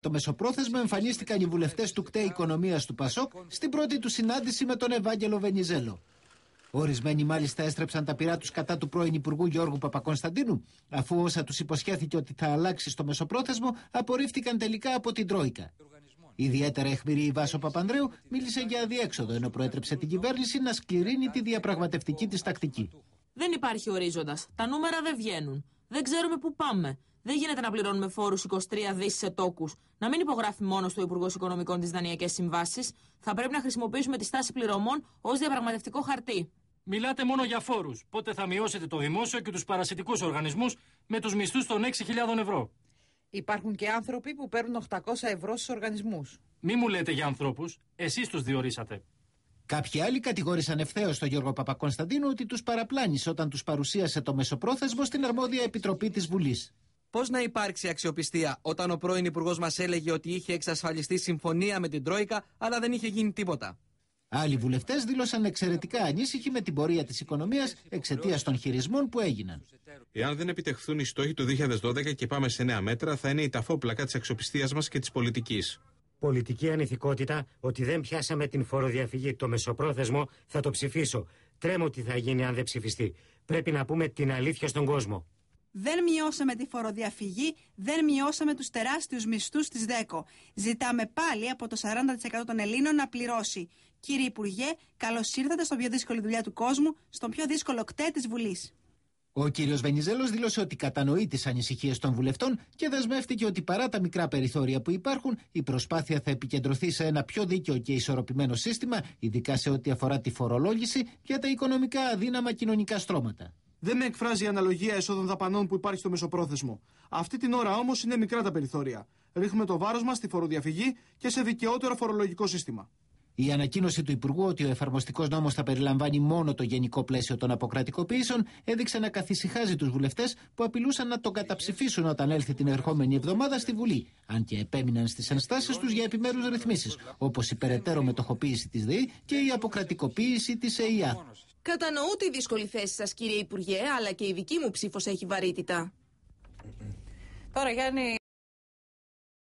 Το μεσοπρόθεσμο εμφανίστηκαν οι βουλευτές του ΚΤΕ Οικονομίας του Πασόκ στην πρώτη του συνάντηση με τον Ευάγγελο Βενιζέλο. Ορισμένοι μάλιστα έστρεψαν τα πειρά τους κατά του πρώην Υπουργού Γιώργου Παπακωνσταντίνου, αφού όσα τους υποσχέθηκε ότι θα αλλάξει στο μεσοπρόθεσμο απορρίφθηκαν τελικά από την Τρόικα. Ιδιαίτερα εχμηρή η Βάσο Παπανδρέου μίλησε για αδιέξοδο, ενώ προέτρεψε την κυβέρνηση να σκληρύνει τη διαπραγματευτική της τακτική. Δεν υπάρχει ορίζοντας. Τα νούμερα δεν βγαίνουν. Δεν ξέρουμε πού πάμε. Δεν γίνεται να πληρώνουμε φόρους 23 δις σε τόκους. Να μην υπογράφει μόνος το Υπουργός Οικονομικών τις Δανειακές Συμβάσεις. Θα πρέπει να χρησιμοποιήσουμε τη στάση πληρωμών ως διαπραγματευτικό χαρτί. Μιλάτε μόνο για φόρους. Πότε θα μειώσετε το δημόσιο και τους παρασιτικούς οργανισμούς με τους μισθούς των 6.000 ευρώ. Υπάρχουν και άνθρωποι που παίρνουν 800 ευρώ στους οργανισμούς. Μη μου λέτε για ανθρώπους. Εσείς τους διορίσατε. Κάποιοι άλλοι κατηγόρησαν ευθέως τον Γιώργο Παπακωνσταντίνου ότι τους παραπλάνησε όταν τους παρουσίασε το μεσοπρόθεσμο στην αρμόδια επιτροπή της Βουλής. Πώς να υπάρξει αξιοπιστία όταν ο πρώην Υπουργός μας έλεγε ότι είχε εξασφαλιστεί συμφωνία με την Τρόικα, αλλά δεν είχε γίνει τίποτα. Άλλοι βουλευτές δήλωσαν εξαιρετικά ανήσυχοι με την πορεία της οικονομίας εξαιτίας των χειρισμών που έγιναν. Εάν δεν επιτευχθούν οι στόχοι του 2012 και πάμε σε νέα μέτρα, θα είναι η ταφόπλακα της αξιοπιστίας μας και της πολιτικής πολιτική ανηθικότητα ότι δεν πιάσαμε την φοροδιαφυγή. Το μεσοπρόθεσμο θα το ψηφίσω. Τρέμω τι θα γίνει αν δεν ψηφιστεί. Πρέπει να πούμε την αλήθεια στον κόσμο. Δεν μειώσαμε τη φοροδιαφυγή, δεν μειώσαμε τους τεράστιους μισθούς της ΔΕΚΟ. Ζητάμε πάλι από το 40% των Ελλήνων να πληρώσει. Κύριε Υπουργέ, καλώς ήρθατε στο πιο δύσκολη δουλειά του κόσμου, στον πιο δύσκολο κτέ της Βουλής. Ο κύριος Βενιζέλος δήλωσε ότι κατανοεί τις ανησυχίες των βουλευτών και δεσμεύτηκε ότι παρά τα μικρά περιθώρια που υπάρχουν, η προσπάθεια θα επικεντρωθεί σε ένα πιο δίκαιο και ισορροπημένο σύστημα, ειδικά σε ό,τι αφορά τη φορολόγηση για τα οικονομικά αδύναμα κοινωνικά στρώματα. Δεν με εκφράζει η αναλογία εσόδων δαπανών που υπάρχει στο μεσοπρόθεσμο. Αυτή την ώρα όμως είναι μικρά τα περιθώρια. Ρίχνουμε το βάρος μας στη φοροδιαφυγή και σε δικαιότερο φορολογικό σύστημα. Η ανακοίνωση του Υπουργού ότι ο εφαρμοστικός νόμος θα περιλαμβάνει μόνο το γενικό πλαίσιο των αποκρατικοποιήσεων έδειξε να καθησυχάζει τους βουλευτές που απειλούσαν να τον καταψηφίσουν όταν έλθει την ερχόμενη εβδομάδα στη Βουλή. Αν και επέμειναν στις ενστάσεις τους για επιμέρους ρυθμίσεις, όπως η περαιτέρω μετοχοποίηση της ΔΕΗ και η αποκρατικοποίηση της ΕΙΑ. Κατανοώ τη δύσκολη θέση σας, κύριε Υπουργέ, αλλά και η δική μου ψήφος έχει βαρύτητα. Τώρα, Γιάννη.